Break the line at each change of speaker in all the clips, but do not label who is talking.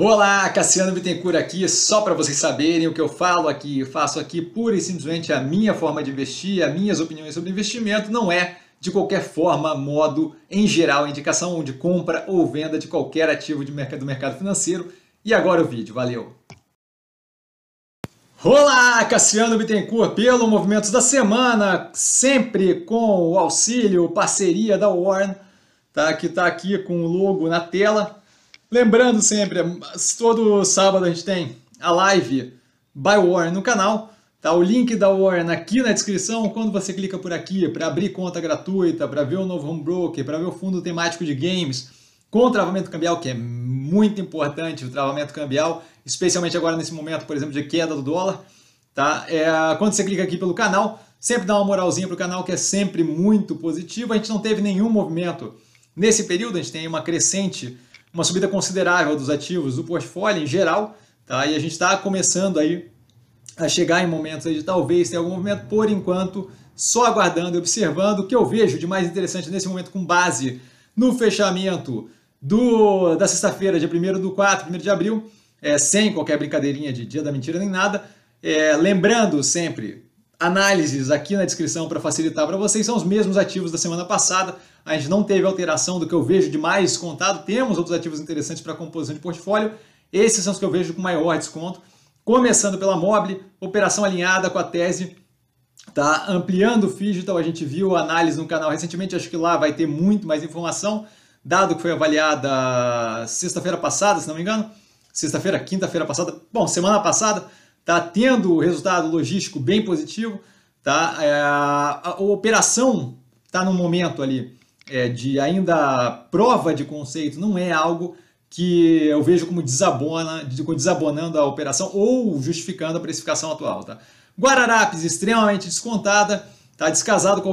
Olá, Cassiano Bittencourt aqui, só para vocês saberem o que eu falo aqui, eu faço aqui pura e simplesmente a minha forma de investir, as minhas opiniões sobre investimento, não é de qualquer forma, modo, em geral, indicação de compra ou venda de qualquer ativo de mercado, do mercado financeiro. E agora o vídeo, valeu! Olá, Cassiano Bittencourt pelo Movimentos da Semana, sempre com o auxílio, parceria da Warren, tá, que está aqui com o logo na tela Lembrando sempre, todo sábado a gente tem a live by Warren no canal. Tá o link da Warren aqui na descrição. Quando você clica por aqui para abrir conta gratuita, para ver o novo home broker, para ver o fundo temático de games, com travamento cambial, que é muito importante o travamento cambial, especialmente agora nesse momento, por exemplo, de queda do dólar. Tá? É, quando você clica aqui pelo canal, sempre dá uma moralzinha para o canal, que é sempre muito positivo. A gente não teve nenhum movimento nesse período, a gente tem uma crescente uma subida considerável dos ativos do portfólio em geral, tá? E a gente está começando aí a chegar em momentos aí de talvez ter algum movimento, por enquanto, só aguardando e observando. O que eu vejo de mais interessante nesse momento com base no fechamento do da sexta-feira, dia 1 do 4, 1 de abril, é, sem qualquer brincadeirinha de dia da mentira nem nada. É, lembrando sempre, análises aqui na descrição para facilitar para vocês, são os mesmos ativos da semana passada mas não teve alteração do que eu vejo de mais descontado. Temos outros ativos interessantes para composição de portfólio. Esses são os que eu vejo com maior desconto. Começando pela Mobile, operação alinhada com a tese, tá ampliando o digital. Então a gente viu a análise no canal recentemente, acho que lá vai ter muito mais informação, dado que foi avaliada sexta-feira passada, se não me engano. Sexta-feira, quinta-feira passada, bom, semana passada, tá tendo o resultado logístico bem positivo, tá? É, a, a, operação tá no momento ali é, de ainda prova de conceito, não é algo que eu vejo como desabona, desabonando a operação ou justificando a precificação atual. Tá? Guararapes extremamente descontada, está descasado com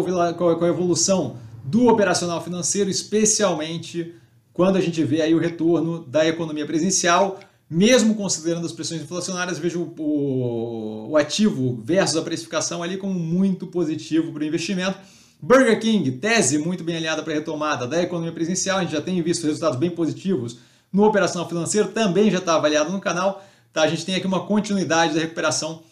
a evolução do operacional financeiro, especialmente quando a gente vê aí o retorno da economia presencial, mesmo considerando as pressões inflacionárias, vejo o, o ativo versus a precificação ali como muito positivo para o investimento Burger King, tese muito bem alinhada para a retomada da economia presencial, a gente já tem visto resultados bem positivos no operacional financeiro, também já está avaliado no canal. Tá? A gente tem aqui uma continuidade da recuperação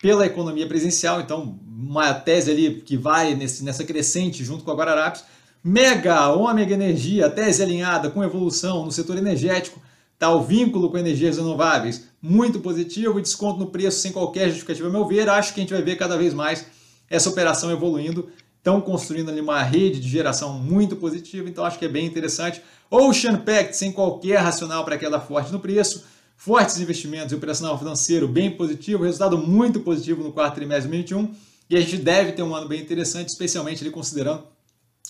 pela economia presencial, então uma tese ali que vai nesse, nessa crescente junto com a Guararapes. Mega, Ômega Energia, tese alinhada com evolução no setor energético, tá? o vínculo com energias renováveis muito positivo, desconto no preço sem qualquer justificativa, a meu ver. Acho que a gente vai ver cada vez mais essa operação evoluindo estão construindo ali uma rede de geração muito positiva, então acho que é bem interessante. Ocean Pact, sem qualquer racional para queda forte no preço, fortes investimentos e operacional financeiro bem positivo, resultado muito positivo no quarto trimestre de 2021, e a gente deve ter um ano bem interessante, especialmente ali considerando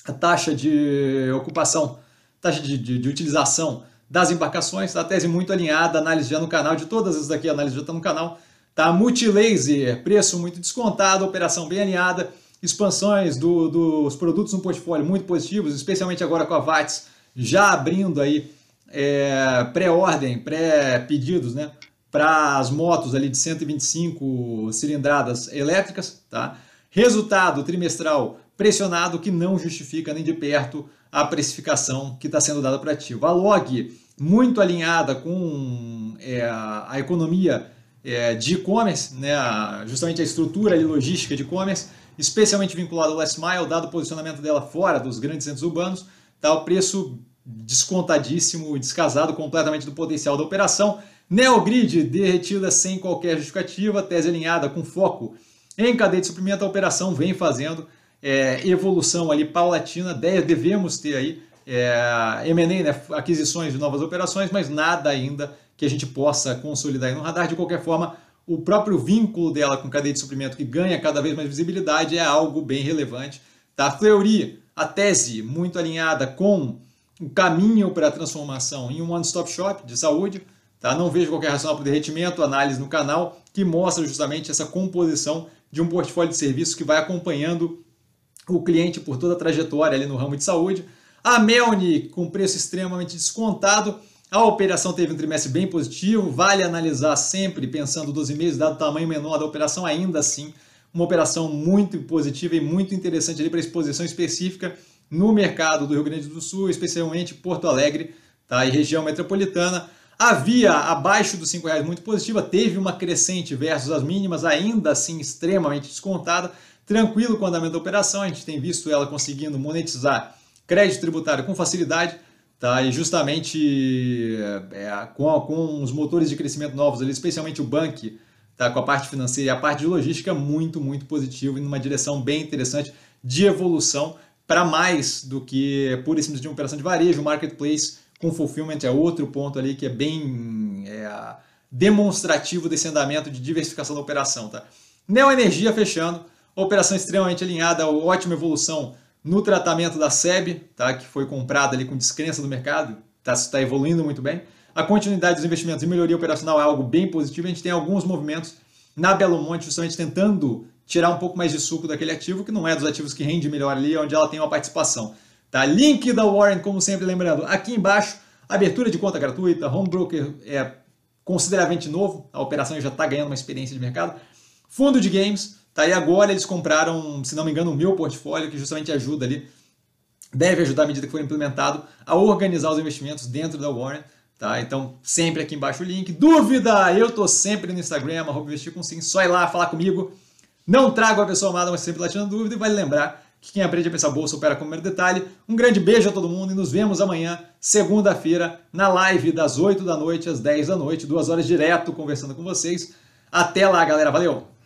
a taxa de ocupação, taxa de, de, de utilização das embarcações, a tese muito alinhada, análise já no canal, de todas as daqui a análise já está no canal, tá? Multilaser, preço muito descontado, operação bem alinhada, expansões do, dos produtos no portfólio muito positivos, especialmente agora com a VATS já abrindo aí é, pré-ordem, pré-pedidos, né? Para as motos ali de 125 cilindradas elétricas, tá? Resultado trimestral pressionado que não justifica nem de perto a precificação que está sendo dada para ativo. A log muito alinhada com é, a economia é, de e-commerce, né? justamente a estrutura e logística de e-commerce, especialmente vinculado ao Last Mile, dado o posicionamento dela fora dos grandes centros urbanos, está o preço descontadíssimo, descasado completamente do potencial da operação. Neogrid derretida sem qualquer justificativa, tese alinhada com foco em cadeia de suprimento, a operação vem fazendo é, evolução ali paulatina, devemos ter aí é, M&A, né, aquisições de novas operações, mas nada ainda que a gente possa consolidar no radar. De qualquer forma, o próprio vínculo dela com cadeia de suprimento que ganha cada vez mais visibilidade é algo bem relevante da Fleury. A tese muito alinhada com o caminho para a transformação em um one-stop shop de saúde, tá? Não vejo qualquer racional para o derretimento, análise no canal que mostra justamente essa composição de um portfólio de serviços que vai acompanhando o cliente por toda a trajetória ali no ramo de saúde. A Melni com preço extremamente descontado, a operação teve um trimestre bem positivo, vale analisar sempre pensando 12 meses, dado o tamanho menor da operação, ainda assim, uma operação muito positiva e muito interessante ali para exposição específica no mercado do Rio Grande do Sul, especialmente Porto Alegre tá? e região metropolitana. havia abaixo dos R$ reais muito positiva, teve uma crescente versus as mínimas, ainda assim extremamente descontada, tranquilo com o andamento da operação, a gente tem visto ela conseguindo monetizar crédito tributário com facilidade, Tá, e justamente é, é com, com os motores de crescimento novos ali, especialmente o Bank, tá, com a parte financeira e a parte de logística, muito, muito positivo e numa direção bem interessante de evolução para mais do que pura e simples de operação de varejo. marketplace com fulfillment é outro ponto ali que é bem é, demonstrativo desse andamento de diversificação da operação. Tá? Neo Energia fechando, operação extremamente alinhada, ótima evolução no tratamento da SEB, tá, que foi comprada ali com descrença do mercado, está tá evoluindo muito bem. A continuidade dos investimentos e melhoria operacional é algo bem positivo. A gente tem alguns movimentos na Belo Monte, justamente tentando tirar um pouco mais de suco daquele ativo, que não é dos ativos que rende melhor ali, é onde ela tem uma participação. Tá? Link da Warren, como sempre, lembrando, aqui embaixo, abertura de conta gratuita, home broker é consideravelmente novo, a operação já está ganhando uma experiência de mercado. Fundo de games, Tá, e agora eles compraram, se não me engano, o meu portfólio, que justamente ajuda ali, deve ajudar à medida que for implementado, a organizar os investimentos dentro da Warren. Tá? Então, sempre aqui embaixo o link. Dúvida? Eu tô sempre no Instagram, arroba investir com sim. Só ir lá falar comigo. Não trago a pessoa amada, mas sempre lá tirando dúvida. E vale lembrar que quem aprende a pensar bolsa opera com o primeiro detalhe. Um grande beijo a todo mundo e nos vemos amanhã, segunda-feira, na live das 8 da noite às 10 da noite. Duas horas direto conversando com vocês. Até lá, galera. Valeu!